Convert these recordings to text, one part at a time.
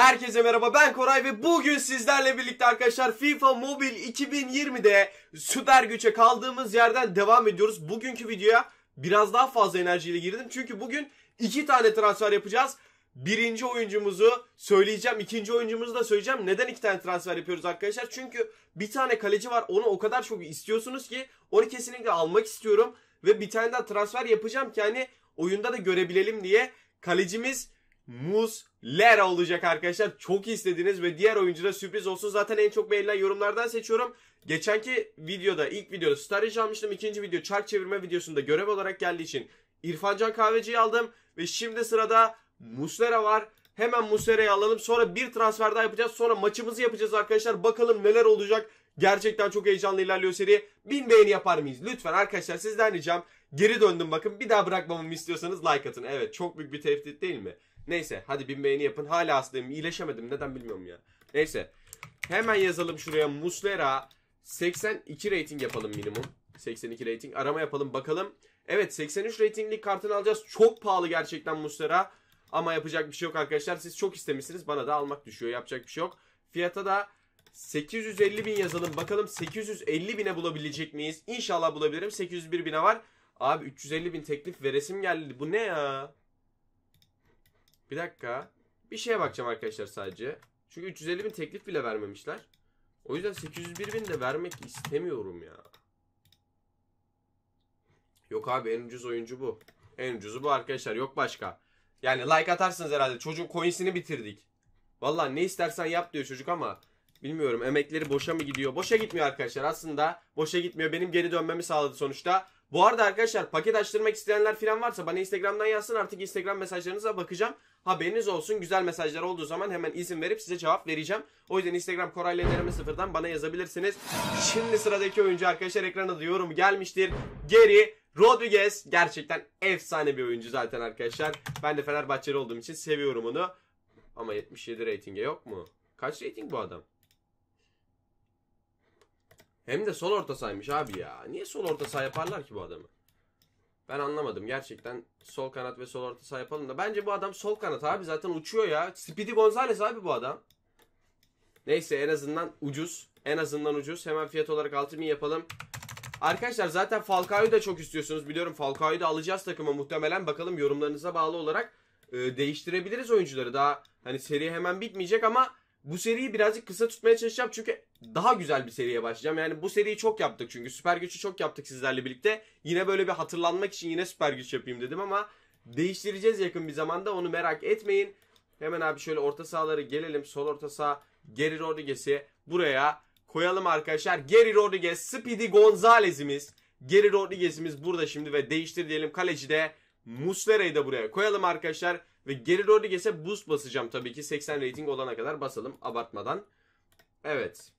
Herkese merhaba ben Koray ve bugün sizlerle birlikte arkadaşlar FIFA Mobile 2020'de süper güçe kaldığımız yerden devam ediyoruz. Bugünkü videoya biraz daha fazla enerjiyle girdim çünkü bugün iki tane transfer yapacağız. Birinci oyuncumuzu söyleyeceğim, ikinci oyuncumuzu da söyleyeceğim. Neden iki tane transfer yapıyoruz arkadaşlar? Çünkü bir tane kaleci var onu o kadar çok istiyorsunuz ki onu kesinlikle almak istiyorum. Ve bir tane daha transfer yapacağım ki hani oyunda da görebilelim diye kalecimiz Muslera olacak arkadaşlar. Çok istediniz ve diğer oyunculara sürpriz olsun. Zaten en çok beğenilen yorumlardan seçiyorum. Geçenki videoda, ilk videoda Starage almıştım. ikinci video çark çevirme videosunda görev olarak geldiği için İrfancan Kahveci'yi aldım. Ve şimdi sırada Muslera var. Hemen Muslera'yı alalım. Sonra bir transfer daha yapacağız. Sonra maçımızı yapacağız arkadaşlar. Bakalım neler olacak. Gerçekten çok heyecanlı ilerliyor seri. Bin beğeni yapar mıyız? Lütfen arkadaşlar sizden ricam. Geri döndüm bakın. Bir daha bırakmamı istiyorsanız like atın. Evet çok büyük bir tehdit değil mi? Neyse hadi bin beğeni yapın. Hala hastayım. iyileşemedim. Neden bilmiyorum ya. Neyse. Hemen yazalım şuraya Muslera 82 rating yapalım minimum. 82 rating. Arama yapalım bakalım. Evet 83 ratingli kartını alacağız. Çok pahalı gerçekten Muslera. Ama yapacak bir şey yok arkadaşlar. Siz çok istemişsiniz. Bana da almak düşüyor. Yapacak bir şey yok. Fiyata da 850 bin yazalım. Bakalım 850 bine bulabilecek miyiz? İnşallah bulabilirim. 801 bine var. Abi 350 bin teklif veresim geldi. Bu ne ya? Bir dakika. Bir şeye bakacağım arkadaşlar sadece. Çünkü 350 bin teklif bile vermemişler. O yüzden 801 bin de vermek istemiyorum ya. Yok abi en ucuz oyuncu bu. En ucuzu bu arkadaşlar. Yok başka. Yani like atarsınız herhalde. Çocuğun coinsini bitirdik. Valla ne istersen yap diyor çocuk ama bilmiyorum emekleri boşa mı gidiyor? Boşa gitmiyor arkadaşlar. Aslında boşa gitmiyor. Benim geri dönmemi sağladı sonuçta. Bu arada arkadaşlar paket açtırmak isteyenler falan varsa bana Instagram'dan yazsın. Artık Instagram mesajlarınıza bakacağım. Haberiniz olsun. Güzel mesajlar olduğu zaman hemen izin verip size cevap vereceğim. O yüzden Instagram koraylendirme sıfırdan bana yazabilirsiniz. Şimdi sıradaki oyuncu arkadaşlar ekrana diyorum gelmiştir. Geri Rodriguez gerçekten efsane bir oyuncu zaten arkadaşlar. Ben de Fenerbahçeli olduğum için seviyorum onu. Ama 77 reytinge yok mu? Kaç reyting bu adam? Hem de sol orta saymış abi ya. Niye sol orta say yaparlar ki bu adamı? Ben anlamadım. Gerçekten sol kanat ve sol orta say yapalım da. Bence bu adam sol kanat abi. Zaten uçuyor ya. Speedy Gonzales abi bu adam. Neyse en azından ucuz. En azından ucuz. Hemen fiyat olarak 6000 yapalım. Arkadaşlar zaten Falcao'yu da çok istiyorsunuz. Biliyorum Falcao'yu da alacağız takıma muhtemelen. Bakalım yorumlarınıza bağlı olarak e, değiştirebiliriz oyuncuları. Daha hani seri hemen bitmeyecek ama bu seriyi birazcık kısa tutmaya çalışacağım. Çünkü daha güzel bir seriye başlayacağım. Yani bu seriyi çok yaptık çünkü süper güçü çok yaptık sizlerle birlikte. Yine böyle bir hatırlanmak için yine süper güç yapayım dedim ama değiştireceğiz yakın bir zamanda onu merak etmeyin. Hemen abi şöyle orta sahaları gelelim. Sol orta saha Geri Rodriguez'i buraya koyalım arkadaşlar. Geri Rodriguez, Speedy Gonzalez'imiz. Geri Rodriguez'imiz burada şimdi ve değiştir diyelim. Kaleci de Muslera'yı da buraya koyalım arkadaşlar. Ve Geri Rodriguez'e boost basacağım tabii ki. 80 rating olana kadar basalım abartmadan. Evet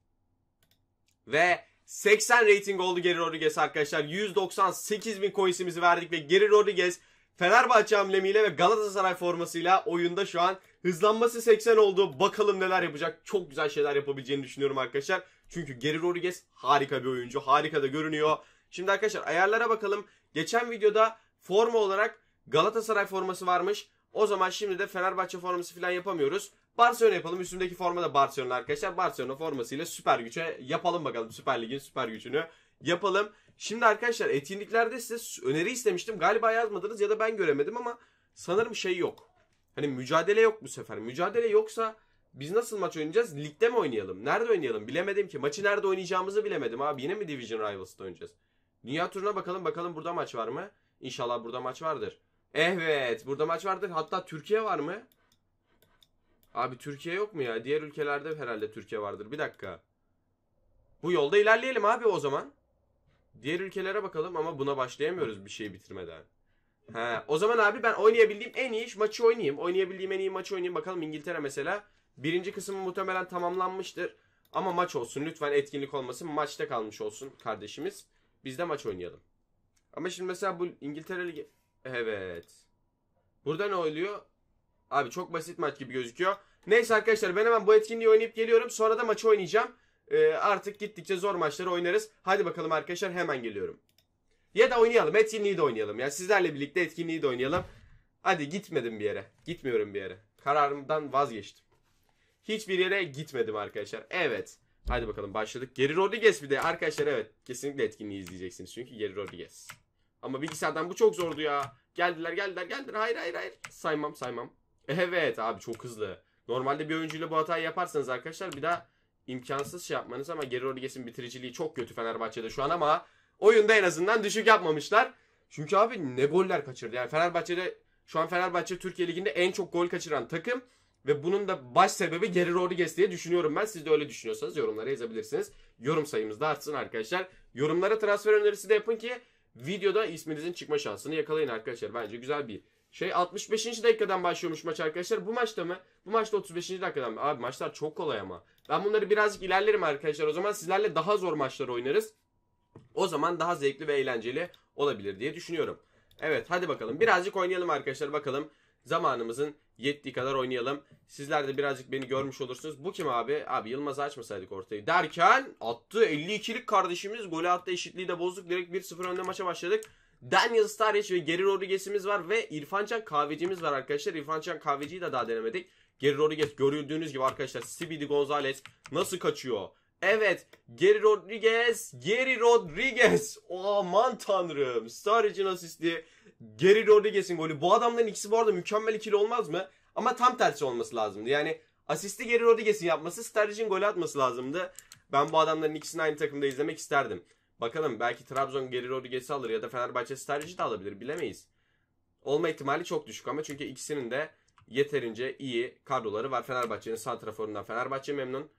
ve 80 rating oldu Geri Rodriguez arkadaşlar. 198 bin coinsimizi verdik ve Geri Rodriguez Fenerbahçe amblemiyle ve Galatasaray formasıyla oyunda şu an hızlanması 80 oldu. Bakalım neler yapacak. Çok güzel şeyler yapabileceğini düşünüyorum arkadaşlar. Çünkü Geri Rodriguez harika bir oyuncu. Harika da görünüyor. Şimdi arkadaşlar ayarlara bakalım. Geçen videoda forma olarak Galatasaray forması varmış. O zaman şimdi de Fenerbahçe forması falan yapamıyoruz. Barcelona yapalım. Üstümdeki forma da Barcelona arkadaşlar. Barcelona formasıyla süper güce yapalım bakalım. Süper Lig'in süper gücünü yapalım. Şimdi arkadaşlar etkinliklerde size öneri istemiştim. Galiba yazmadınız ya da ben göremedim ama sanırım şey yok. Hani mücadele yok bu sefer. Mücadele yoksa biz nasıl maç oynayacağız? Ligde mi oynayalım? Nerede oynayalım? Bilemedim ki. Maçı nerede oynayacağımızı bilemedim abi. Yine mi Division Rivals'da oynayacağız? Dünya turuna bakalım. Bakalım burada maç var mı? İnşallah burada maç vardır. Evet burada maç vardır. Hatta Türkiye var mı? Abi Türkiye yok mu ya? Diğer ülkelerde herhalde Türkiye vardır. Bir dakika. Bu yolda ilerleyelim abi o zaman. Diğer ülkelere bakalım ama buna başlayamıyoruz bir şeyi bitirmeden. He, o zaman abi ben oynayabildiğim en iyi maçı oynayayım. Oynayabildiğim en iyi maçı oynayayım. Bakalım İngiltere mesela. Birinci kısım muhtemelen tamamlanmıştır. Ama maç olsun. Lütfen etkinlik olmasın. Maçta kalmış olsun kardeşimiz. Biz de maç oynayalım. Ama şimdi mesela bu İngiltere Ligi... Evet. Burada ne oluyor? Abi çok basit maç gibi gözüküyor. Neyse arkadaşlar ben hemen bu etkinliği oynayıp geliyorum. Sonra da maçı oynayacağım. Ee, artık gittikçe zor maçları oynarız. Hadi bakalım arkadaşlar hemen geliyorum. Ya da oynayalım. Etkinliği de oynayalım. Ya sizlerle birlikte etkinliği de oynayalım. Hadi gitmedim bir yere. Gitmiyorum bir yere. Kararımdan vazgeçtim. Hiçbir yere gitmedim arkadaşlar. Evet. Hadi bakalım başladık. Geri Rodriguez bir de arkadaşlar evet. Kesinlikle etkinliği izleyeceksiniz. Çünkü Geri Rodriguez. Ama bilgisayardan bu çok zordu ya. Geldiler geldiler geldiler. Hayır hayır hayır. Saymam saymam. Evet abi çok hızlı. Normalde bir oyuncuyla bu hatayı yaparsanız arkadaşlar bir daha imkansız şey yapmanız ama Geri Rodriguez'in bitiriciliği çok kötü Fenerbahçe'de şu an ama oyunda en azından düşük yapmamışlar. Çünkü abi ne goller kaçırdı. Yani Fenerbahçe'de şu an Fenerbahçe Türkiye Ligi'nde en çok gol kaçıran takım ve bunun da baş sebebi Geri Rodriguez diye düşünüyorum ben. Siz de öyle düşünüyorsanız yorumlara yazabilirsiniz. Yorum sayımız da artsın arkadaşlar. Yorumlara transfer önerisi de yapın ki videoda isminizin çıkma şansını yakalayın arkadaşlar. Bence güzel bir şey 65. dakikadan başlıyormuş maç arkadaşlar. Bu maçta mı? Bu maçta 35. dakikadan Abi maçlar çok kolay ama. Ben bunları birazcık ilerlerim arkadaşlar. O zaman sizlerle daha zor maçlar oynarız. O zaman daha zevkli ve eğlenceli olabilir diye düşünüyorum. Evet hadi bakalım. Birazcık oynayalım arkadaşlar bakalım. Zamanımızın yettiği kadar oynayalım. Sizler de birazcık beni görmüş olursunuz. Bu kim abi? Abi Yılmaz açmasaydık ortayı. Derken attı 52'lik kardeşimiz golü attı eşitliği de bozduk. Direkt 1-0 önde maça başladık. Daniel Sturridge ve Geri Rodriguez'imiz var ve İrfancan Kahveci'miz var arkadaşlar. İrfancan Kahveci'yi de daha denemedik. Geri Rodriguez görüldüğünüz gibi arkadaşlar Sibidi Gonzalez nasıl kaçıyor? Evet Geri Rodriguez, Geri Rodriguez. Aman tanrım. Sturridge'in asisti. Geri Rodriguez'in golü. Bu adamların ikisi bu arada mükemmel ikili olmaz mı? Ama tam tersi olması lazımdı. Yani asisti Geri Rodriguez'in yapması, Sturridge'in gol atması lazımdı. Ben bu adamların ikisini aynı takımda izlemek isterdim. Bakalım belki Trabzon geri Rodriguez'i alır ya da Fenerbahçe Sterci de alabilir bilemeyiz. Olma ihtimali çok düşük ama çünkü ikisinin de yeterince iyi kadroları var. Fenerbahçe'nin sağ santraforundan Fenerbahçe memnun.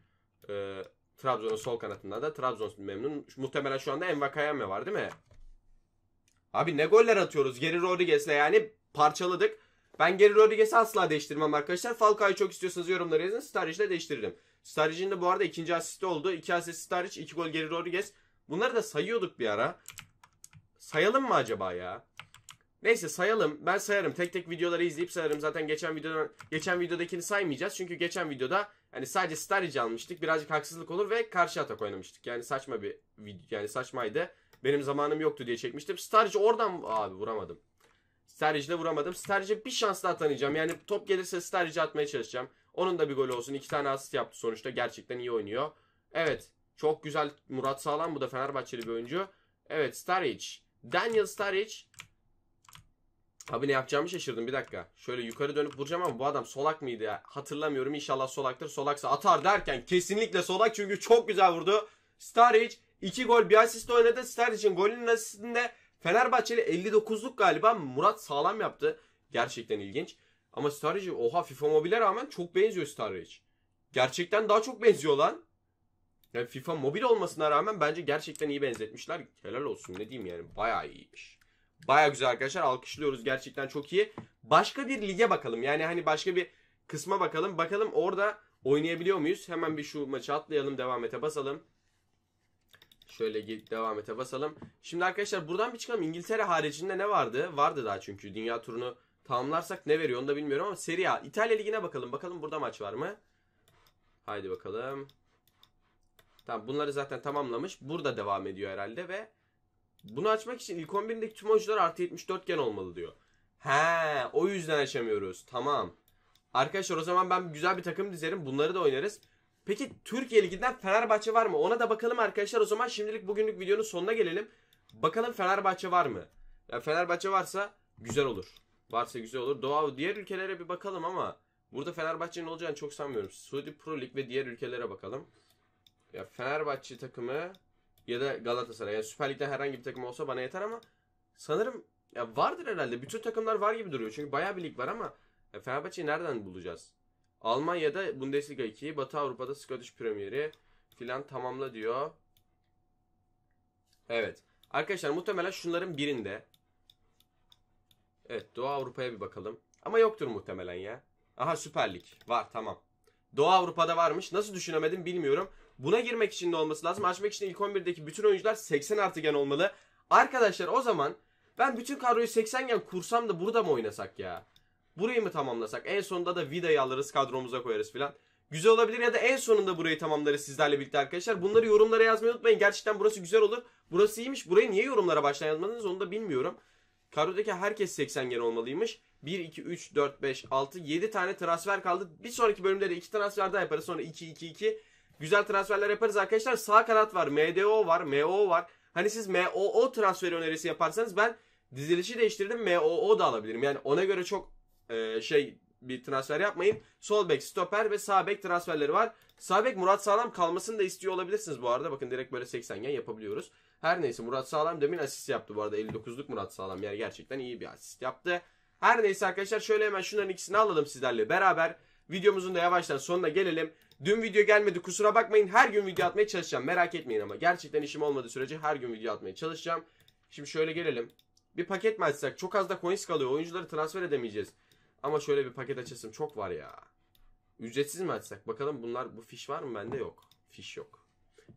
E, Trabzon'un sol kanatında da Trabzon memnun. Muhtemelen şu anda Enva Kayame var değil mi? Abi ne goller atıyoruz Geri Rodriguez'le yani parçaladık. Ben Geri Rodriguez'i asla değiştirmem arkadaşlar. Falcao'yu çok istiyorsanız yorumlara yazın. Staric'le değiştiririm. Staric'in de bu arada ikinci asisti oldu. İki asist Staric, iki gol Geri Rodriguez. Bunları da sayıyorduk bir ara. Sayalım mı acaba ya? Neyse sayalım. Ben sayarım. Tek tek videoları izleyip sayarım. Zaten geçen videodan geçen videodakini saymayacağız. Çünkü geçen videoda yani sadece Starridge almıştık. Birazcık haksızlık olur ve karşı atak oynamıştık. Yani saçma bir video. Yani saçmaydı. Benim zamanım yoktu diye çekmiştim. Starridge oradan abi vuramadım. Starridge'le vuramadım. Starridge'e bir şans daha tanıyacağım. Yani top gelirse Starridge'e atmaya çalışacağım. Onun da bir golü olsun. İki tane asist yaptı sonuçta. Gerçekten iyi oynuyor. Evet. Çok güzel Murat Sağlam bu da Fenerbahçeli bir oyuncu. Evet Staric. Daniel Staric. Abi ne yapacağımı şaşırdım bir dakika. Şöyle yukarı dönüp vuracağım ama bu adam solak mıydı ya? Hatırlamıyorum inşallah solaktır. Solaksa atar derken kesinlikle solak çünkü çok güzel vurdu. Staric 2 gol bir asist oynadı. Staric'in golünün asistinde Fenerbahçeli 59'luk galiba Murat Sağlam yaptı. Gerçekten ilginç. Ama Staric oha FIFA Mobil'e rağmen çok benziyor Staric. Gerçekten daha çok benziyor lan. Yani FIFA mobil olmasına rağmen bence gerçekten iyi benzetmişler. Helal olsun ne diyeyim yani bayağı iyiymiş. Baya güzel arkadaşlar alkışlıyoruz gerçekten çok iyi. Başka bir lige bakalım yani hani başka bir kısma bakalım. Bakalım orada oynayabiliyor muyuz? Hemen bir şu maçı atlayalım devam ete basalım. Şöyle git devam ete basalım. Şimdi arkadaşlar buradan bir çıkalım. İngiltere haricinde ne vardı? Vardı daha çünkü dünya turunu tamamlarsak ne veriyor onu da bilmiyorum ama Serie A. İtalya Ligi'ne bakalım. Bakalım burada maç var mı? Haydi bakalım. Tamam bunları zaten tamamlamış. Burada devam ediyor herhalde ve bunu açmak için ilk 11'indeki tüm oyuncular artı 74 gen olmalı diyor. He o yüzden açamıyoruz. Tamam. Arkadaşlar o zaman ben güzel bir takım dizerim. Bunları da oynarız. Peki Türkiye Ligi'nden Fenerbahçe var mı? Ona da bakalım arkadaşlar. O zaman şimdilik bugünlük videonun sonuna gelelim. Bakalım Fenerbahçe var mı? Ya Fenerbahçe varsa güzel olur. Varsa güzel olur. Doğa diğer ülkelere bir bakalım ama burada Fenerbahçe'nin olacağını çok sanmıyorum. Suudi Pro Lig ve diğer ülkelere bakalım. Ya Fenerbahçe takımı ya da Galatasaray. Yani Süper Lig'den herhangi bir takım olsa bana yeter ama sanırım ya vardır herhalde. Bütün takımlar var gibi duruyor. Çünkü bayağı bir lig var ama Fenerbahçe'yi nereden bulacağız? Almanya'da Bundesliga 2'yi, Batı Avrupa'da Scottish Premier'i filan tamamla diyor. Evet. Arkadaşlar muhtemelen şunların birinde. Evet Doğu Avrupa'ya bir bakalım. Ama yoktur muhtemelen ya. Aha Süper Lig. Var tamam. Doğu Avrupa'da varmış. Nasıl düşünemedim bilmiyorum. Buna girmek için de olması lazım. Açmak için ilk 11'deki bütün oyuncular 80 artıgen olmalı. Arkadaşlar o zaman ben bütün kadroyu 80 gen kursam da burada mı oynasak ya? Burayı mı tamamlasak? En sonunda da Vida'yı alırız kadromuza koyarız filan. Güzel olabilir ya da en sonunda burayı tamamlarız sizlerle birlikte arkadaşlar. Bunları yorumlara yazmayı unutmayın. Gerçekten burası güzel olur. Burası iyiymiş. Burayı niye yorumlara baştan yazmadınız onu da bilmiyorum. Kadrodaki herkes 80 gen olmalıymış. 1, 2, 3, 4, 5, 6, 7 tane transfer kaldı. Bir sonraki bölümde de 2 transfer daha yaparız. Sonra 2, 2, 2. Güzel transferler yaparız arkadaşlar. Sağ kanat var, MDO var, MO var. Hani siz MOO transferi önerisi yaparsanız ben dizilişi değiştirdim. MOO da alabilirim. Yani ona göre çok e, şey bir transfer yapmayın. Sol bek, stoper ve sağ bek transferleri var. Sağ bek Murat Sağlam kalmasını da istiyor olabilirsiniz bu arada. Bakın direkt böyle 80 gen yapabiliyoruz. Her neyse Murat Sağlam demin asist yaptı bu arada. 59'luk Murat Sağlam yer gerçekten iyi bir asist yaptı. Her neyse arkadaşlar şöyle hemen şunların ikisini alalım sizlerle beraber. Videomuzun da yavaştan sonuna gelelim. Dün video gelmedi kusura bakmayın. Her gün video atmaya çalışacağım. Merak etmeyin ama gerçekten işim olmadığı sürece her gün video atmaya çalışacağım. Şimdi şöyle gelelim. Bir paket mi açsak? Çok az da coins kalıyor. Oyuncuları transfer edemeyeceğiz. Ama şöyle bir paket açasım çok var ya. Ücretsiz mi açsak? Bakalım bunlar bu fiş var mı? Bende yok. Fiş yok.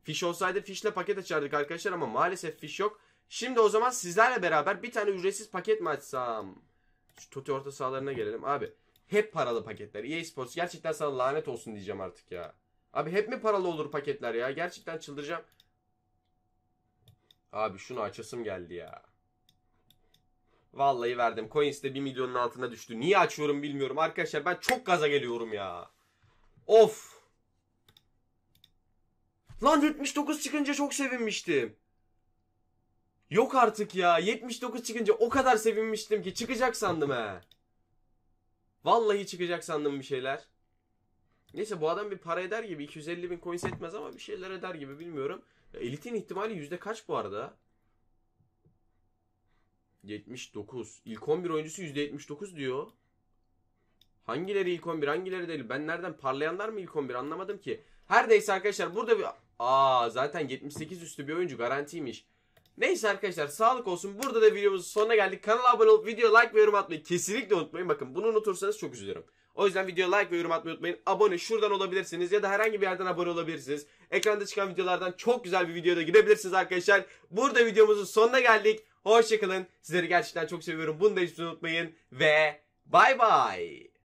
Fiş olsaydı fişle paket açardık arkadaşlar ama maalesef fiş yok. Şimdi o zaman sizlerle beraber bir tane ücretsiz paket mi açsam? Şu Toti orta sahalarına gelelim. Abi hep paralı paketler. EA Sports gerçekten sana lanet olsun diyeceğim artık ya. Abi hep mi paralı olur paketler ya? Gerçekten çıldıracağım. Abi şunu açasım geldi ya. Vallahi verdim. Coins de 1 milyonun altına düştü. Niye açıyorum bilmiyorum. Arkadaşlar ben çok gaza geliyorum ya. Of. Lan 79 çıkınca çok sevinmiştim. Yok artık ya. 79 çıkınca o kadar sevinmiştim ki çıkacak sandım he. Vallahi çıkacak sandım bir şeyler. Neyse bu adam bir para eder gibi 250 bin coins etmez ama bir şeyler eder gibi bilmiyorum. elitin ihtimali yüzde kaç bu arada? 79. İlk 11 oyuncusu %79 diyor. Hangileri ilk 11 hangileri değil. Ben nereden parlayanlar mı ilk 11 anlamadım ki. Her neyse arkadaşlar burada bir... Aa zaten 78 üstü bir oyuncu garantiymiş. Neyse arkadaşlar sağlık olsun. Burada da videomuzun sonuna geldik. Kanala abone olup video like ve yorum atmayı kesinlikle unutmayın. Bakın bunu unutursanız çok üzülürüm. O yüzden video like ve yorum atmayı unutmayın. Abone şuradan olabilirsiniz ya da herhangi bir yerden abone olabilirsiniz. Ekranda çıkan videolardan çok güzel bir videoda gidebilirsiniz arkadaşlar. Burada videomuzun sonuna geldik. Hoşçakalın. Sizleri gerçekten çok seviyorum. Bunu da hiç unutmayın ve bay bay.